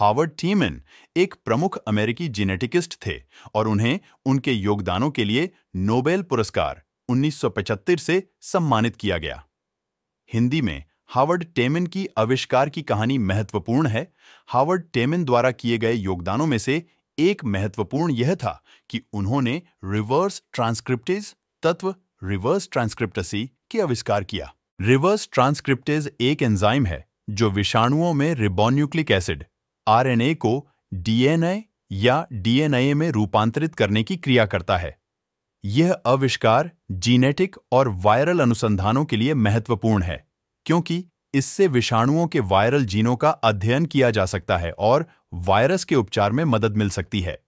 Harvard टीमन एक प्रमुख अमेरिकी जेनेटिकिस्ट थे और उन्हें उनके योगदानों के लिए नोबेल पुरस्कार 1975 से सम्मानित किया गया हिंदी में हार्वर्ड टेमिन की आविष्कार की कहानी महत्वपूर्ण है हार्वर्ड टेमिन द्वारा किए गए योगदानों में से एक महत्वपूर्ण यह था कि उन्होंने रिवर्स ट्रांसक्रिप्टेज तत्व रिवर्स ट्रांसक्रिप्टसी के आविष्कार किया रिवर्स ट्रांसक्रिप्टेज एक एंजाइम है जो विषाणुओं में रिबोन्यूक्लिक एसिड आरएनए को डीएनए या डीएनए में रूपांतरित करने की क्रिया करता है यह आविष्कार जीनेटिक और वायरल अनुसंधानों के लिए महत्वपूर्ण है क्योंकि इससे विषाणुओं के वायरल जीनों का अध्ययन किया जा सकता है और वायरस के उपचार में मदद मिल सकती है